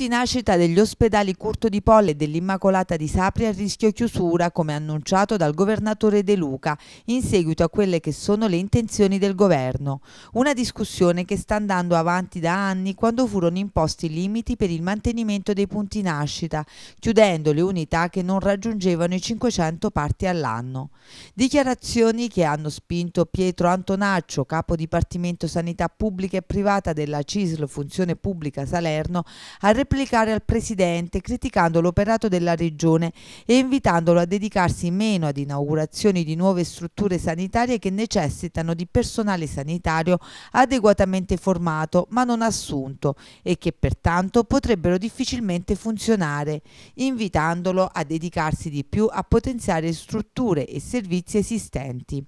punti nascita degli ospedali Curto di Polle e dell'Immacolata di Sapri a rischio chiusura, come annunciato dal governatore De Luca, in seguito a quelle che sono le intenzioni del governo. Una discussione che sta andando avanti da anni quando furono imposti limiti per il mantenimento dei punti nascita, chiudendo le unità che non raggiungevano i 500 parti all'anno. Dichiarazioni che hanno spinto Pietro Antonaccio, capo Dipartimento Sanità Pubblica e Privata della CISL Funzione Pubblica Salerno, a replicare replicare al Presidente criticando l'operato della Regione e invitandolo a dedicarsi meno ad inaugurazioni di nuove strutture sanitarie che necessitano di personale sanitario adeguatamente formato ma non assunto e che pertanto potrebbero difficilmente funzionare, invitandolo a dedicarsi di più a potenziare strutture e servizi esistenti.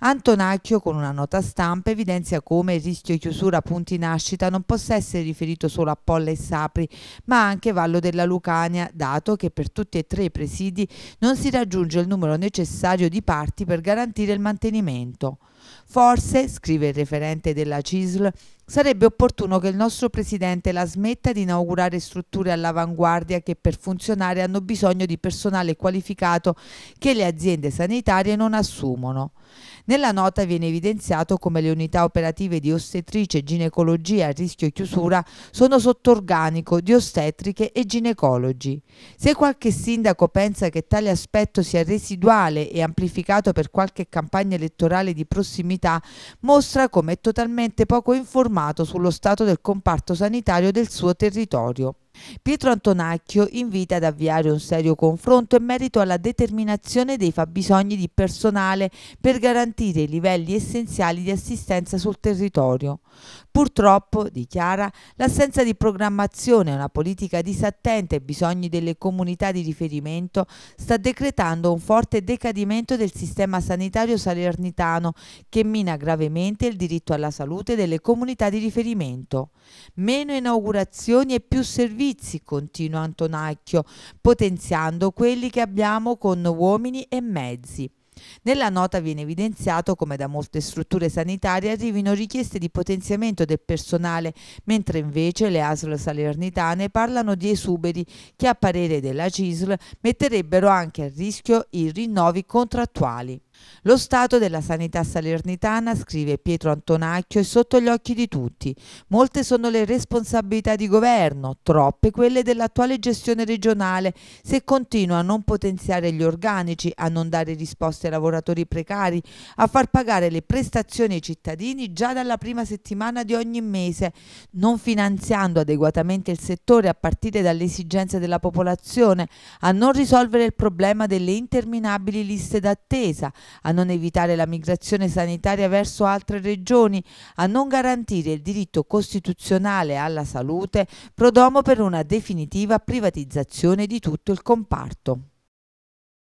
Antonacchio con una nota stampa evidenzia come il rischio chiusura punti nascita non possa essere riferito solo a Polla e Sapri, ma anche Vallo della Lucania, dato che per tutti e tre i presidi non si raggiunge il numero necessario di parti per garantire il mantenimento. Forse, scrive il referente della CISL, Sarebbe opportuno che il nostro Presidente la smetta di inaugurare strutture all'avanguardia che per funzionare hanno bisogno di personale qualificato che le aziende sanitarie non assumono. Nella nota viene evidenziato come le unità operative di ostetrice e ginecologia a rischio chiusura sono sotto organico di ostetriche e ginecologi. Se qualche sindaco pensa che tale aspetto sia residuale e amplificato per qualche campagna elettorale di prossimità, mostra come è totalmente poco informato informato sullo stato del comparto sanitario del suo territorio. Pietro Antonacchio invita ad avviare un serio confronto in merito alla determinazione dei fabbisogni di personale per garantire i livelli essenziali di assistenza sul territorio. Purtroppo, dichiara, l'assenza di programmazione e una politica disattenta ai bisogni delle comunità di riferimento sta decretando un forte decadimento del sistema sanitario salernitano che mina gravemente il diritto alla salute delle comunità di riferimento. Meno inaugurazioni e più servizi servizi, continua Antonacchio, potenziando quelli che abbiamo con uomini e mezzi. Nella nota viene evidenziato come da molte strutture sanitarie arrivino richieste di potenziamento del personale, mentre invece le ASL salernitane parlano di esuberi che a parere della CISL metterebbero anche a rischio i rinnovi contrattuali. Lo stato della sanità salernitana, scrive Pietro Antonacchio, è sotto gli occhi di tutti. Molte sono le responsabilità di governo, troppe quelle dell'attuale gestione regionale. Se continua a non potenziare gli organici, a non dare risposte ai lavoratori precari, a far pagare le prestazioni ai cittadini già dalla prima settimana di ogni mese, non finanziando adeguatamente il settore a partire dalle esigenze della popolazione, a non risolvere il problema delle interminabili liste d'attesa, a non evitare la migrazione sanitaria verso altre regioni, a non garantire il diritto costituzionale alla salute, prodomo per una definitiva privatizzazione di tutto il comparto.